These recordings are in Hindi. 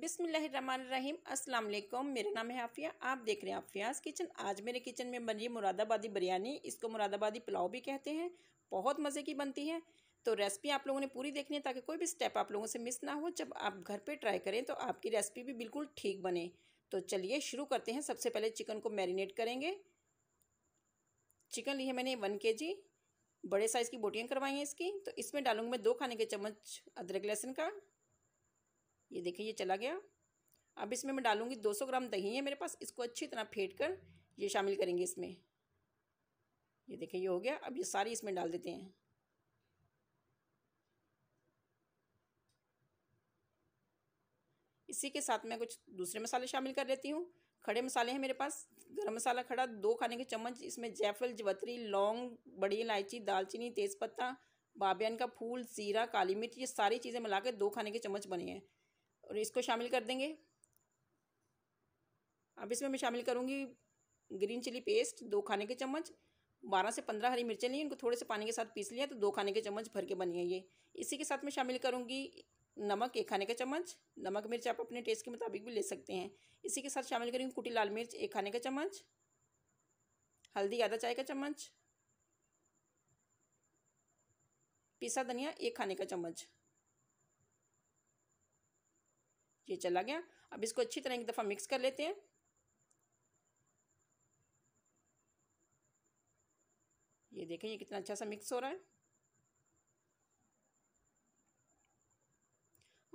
बिसमीम असलम मेरा नाम है आफिया आप देख रहे हैं आफियाज़ किचन आज मेरे किचन में बन रही मुरादाबादी बिरयानी इसको मुरादाबादी पुलाव भी कहते हैं बहुत मज़े की बनती है तो रेसिपी आप लोगों ने पूरी देखनी है ताकि कोई भी स्टेप आप लोगों से मिस ना हो जब आप घर पे ट्राई करें तो आपकी रेसिपी भी बिल्कुल ठीक बने तो चलिए शुरू करते हैं सबसे पहले चिकन को मैरिनेट करेंगे चिकन लिए मैंने वन के जी बड़े साइज़ की बोटियाँ करवाई हैं इसकी तो इसमें डालूंगी मैं दो खाने के चम्मच अदरक लहसुन का ये देखिए ये चला गया अब इसमें मैं डालूँगी 200 ग्राम दही है मेरे पास इसको अच्छी तरह फेंट कर ये शामिल करेंगे इसमें ये देखिए ये हो गया अब ये सारी इसमें डाल देते हैं इसी के साथ मैं कुछ दूसरे मसाले शामिल कर लेती हूँ खड़े मसाले हैं मेरे पास गरम मसाला खड़ा दो खाने के चम्मच इसमें जैफल जवतरी लौंग बड़ी इलायची दालचीनी तेज़पत्ता बाबियान का फूल जीरा काली मिर्च ये सारी चीज़ें मिला के दो खाने के चम्मच बने हैं और इसको शामिल कर देंगे अब इसमें मैं शामिल करूँगी ग्रीन चिली पेस्ट दो खाने के चम्मच बारह से पंद्रह हरी मिर्चें ली इनको थोड़े से पानी के साथ पीस लिया तो दो खाने के चम्मच भर के बनी है ये इसी के साथ मैं शामिल करूँगी नमक एक खाने का चम्मच नमक मिर्च आप अपने टेस्ट के मुताबिक भी ले सकते हैं इसी के साथ शामिल करेंगे कुटी लाल मिर्च एक खाने का चम्मच हल्दी आधा चाय का चम्मच पिसा धनिया एक खाने का चम्मच ये चला गया अब इसको अच्छी तरह एक दफ़ा मिक्स कर लेते हैं ये देखें ये कितना अच्छा सा मिक्स हो रहा है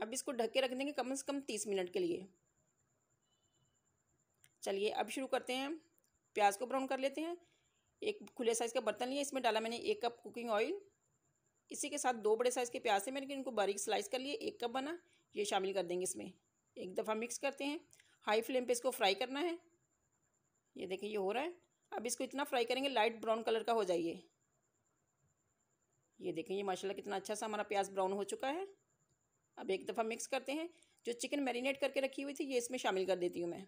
अब इसको ढक के रख देंगे कम से कम तीस मिनट के लिए चलिए अब शुरू करते हैं प्याज को ब्राउन कर लेते हैं एक खुले साइज़ का बर्तन लिया इसमें डाला मैंने एक कप कुकिंग ऑयल इसी के साथ दो बड़े साइज़ के प्याज थे मैंने इनको बारीक स्लाइस कर लिए एक कप बना ये शामिल कर देंगे इसमें एक दफ़ा मिक्स करते हैं हाई फ्लेम पे इसको फ्राई करना है ये देखें ये हो रहा है अब इसको इतना फ्राई करेंगे लाइट ब्राउन कलर का हो जाइए ये देखें ये माशाल्लाह कितना अच्छा सा हमारा प्याज ब्राउन हो चुका है अब एक दफ़ा मिक्स करते हैं जो चिकन मैरिनेट करके रखी हुई थी ये इसमें शामिल कर देती हूँ मैं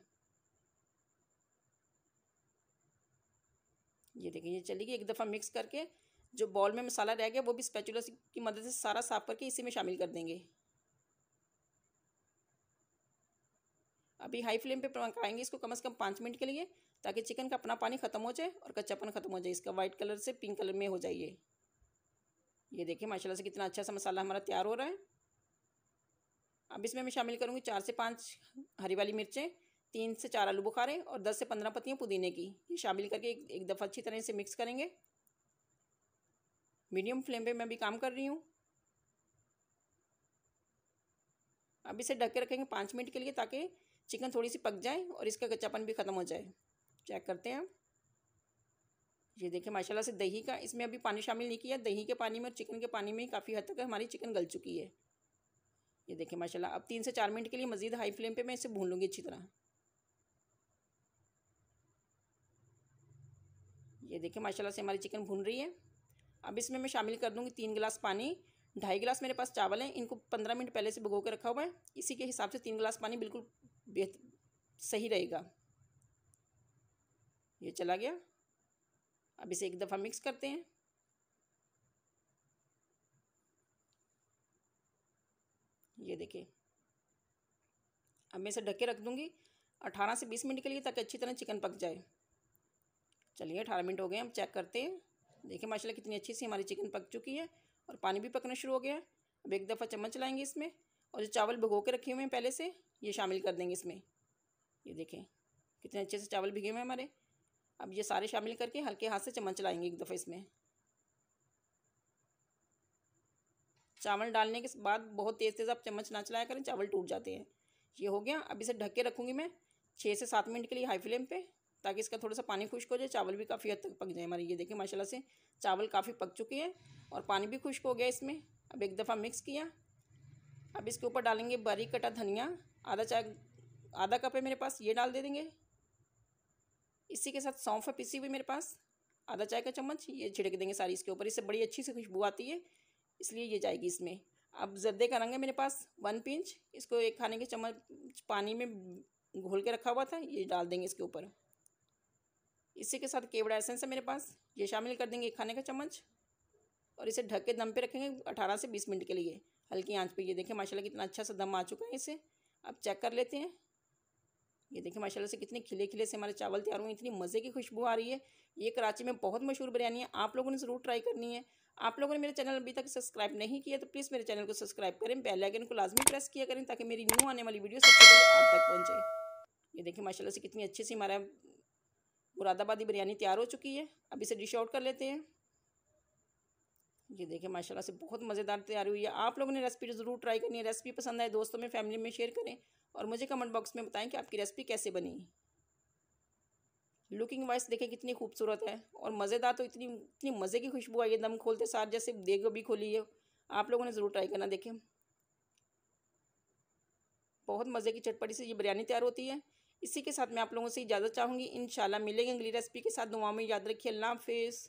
ये देखिए ये चलेगी एक दफ़ा मिक्स करके जो बॉल में मसाला रह गया वो भी स्पैचुला की मदद से सारा साफ़ करके इसी में शामिल कर देंगे अभी हाई फ्लेम पे पकाएंगे इसको कम से कम पाँच मिनट के लिए ताकि चिकन का अपना पानी ख़त्म हो जाए और कच्चापन ख़त्म हो जाए इसका वाइट कलर से पिंक कलर में हो जाइए ये देखिए माशाल्लाह से कितना अच्छा सा मसाला हमारा तैयार हो रहा है अब इसमें मैं शामिल करूँगी चार से पाँच हरी वाली मिर्चें तीन से चार आलू बुखारे और दस से पंद्रह पत्तियाँ पुदीने की ये शामिल करके एक, एक दफ़ा अच्छी तरह से मिक्स करेंगे मीडियम फ्लेम पे मैं अभी काम कर रही हूँ अब इसे ढक के रखेंगे पाँच मिनट के लिए ताकि चिकन थोड़ी सी पक जाए और इसका कच्चापन भी ख़त्म हो जाए चेक करते हैं ये देखें माशाल्लाह से दही का इसमें अभी पानी शामिल नहीं किया दही के पानी में और चिकन के पानी में काफ़ी हद तक हमारी चिकन गल चुकी है ये देखें माशाल्लाह अब तीन से चार मिनट के लिए मज़ीद हाई फ्लेम पे मैं इसे भून लूँगी अच्छी तरह ये देखें माशाल्लाह से हमारी चिकन भून रही है अब इसमें मैं शामिल कर दूँगी तीन गिलास पानी ढाई गिलास मेरे पास चावल हैं इनको पंद्रह मिनट पहले से भगो के रखा हुआ है इसी के हिसाब से तीन गिलास पानी बिल्कुल सही रहेगा ये चला गया अब इसे एक दफ़ा मिक्स करते हैं ये देखिए अब मैं इसे ढक के रख दूँगी अठारह से बीस मिनट के लिए ताकि अच्छी तरह चिकन पक जाए चलिए अठारह मिनट हो गए हम चेक करते हैं देखिए माशाल्लाह कितनी अच्छी सी हमारी चिकन पक चुकी है और पानी भी पकना शुरू हो गया है अब एक दफ़ा चम्मच लाएंगे इसमें और जो चावल भिगो के रखे हुए हैं पहले से ये शामिल कर देंगे इसमें ये देखें कितने अच्छे से चावल भिगे हुए हैं हमारे अब ये सारे शामिल करके हल्के हाथ से चम्मच लाएंगे एक दफ़ा इसमें चावल डालने के बाद बहुत तेज़ तेज़ आप चम्मच ना चलाया करें चावल टूट जाते हैं ये हो गया अब इसे ढक के रखूँगी मैं छः से सात मिनट के लिए हाई फ्लेम पे ताकि इसका थोड़ा सा पानी खुश्क हो जाए चावल भी काफ़ी हद तक पक जाए हमारे ये देखिए माशाल्लाह से चावल काफ़ी पक चुके हैं और पानी भी खुश्क हो गया इसमें अब एक दफ़ा मिक्स किया अब इसके ऊपर डालेंगे बारीक कटा धनिया आधा चाय आधा कप है मेरे पास ये डाल दे देंगे इसी के साथ सौंफ है पीसी हुई मेरे पास आधा चाय का चम्मच ये छिड़क देंगे सारी इसके ऊपर इससे बड़ी अच्छी सी खुशबू आती है इसलिए ये जाएगी इसमें अब जर्दे का रंग है मेरे पास वन पिंच इसको एक खाने के चम्मच पानी में घोल के रखा हुआ था ये डाल देंगे इसके ऊपर इसी के साथ केवड़ा एसेंस है मेरे पास ये शामिल कर देंगे एक खाने का चम्मच और इसे ढक के दम पे रखेंगे अठारह से बीस मिनट के लिए हल्की आंच पे ये देखें माशाल्लाह कितना अच्छा सा दम आ चुका है इसे अब चेक कर लेते हैं ये देखें माशाल्लाह से कितने खिले खिले से हमारे चावल तैयार हुए इतनी मज़े की खुशबू आ रही है ये कराची में बहुत मशहूर बिरयानी है आप लोगों ने ज़रूर ट्राई करनी है आप लोगों ने मेरे चैनल अभी तक सब्सक्राइब नहीं किया तो प्लीज़ मेरे चैनल को सब्सक्राइब करें बेल आइकन को लाजमी प्रेस किया करें ताकि मेरी न्यू आने वाली वीडियो सबसे पहले आप तक पहुँचे ये देखें माशाला से कितनी अच्छे से हमारा मुरादाबादी बिरयानी तैयार हो चुकी है अब इसे डिश आउट कर लेते हैं ये देखें माशाल्लाह से बहुत मज़ेदार तैयारी हुई है आप लोगों ने रेसिपी ज़रूर ट्राई करनी है रेसिपी पसंद आए दोस्तों में फैमिली में शेयर करें और मुझे कमेंट बॉक्स में बताएं कि आपकी रेसिपी कैसे बनी लुकिंग वाइज देखें कितनी खूबसूरत है और मज़ेदार तो इतनी इतनी मज़े की खुशबू आई है दम खोलते साथ जैसे देखो भी खोली है आप लोगों ने ज़रूर ट्राई करना देखें बहुत मज़े की चटपटी से ये बिरयानी तैयार होती है इसी के साथ मैं आप लोगों से इजाज़त चाहूँगी इन मिलेंगे अगली रेसिपी के साथ दुआ में याद रखिए अल्लाह हाफिज़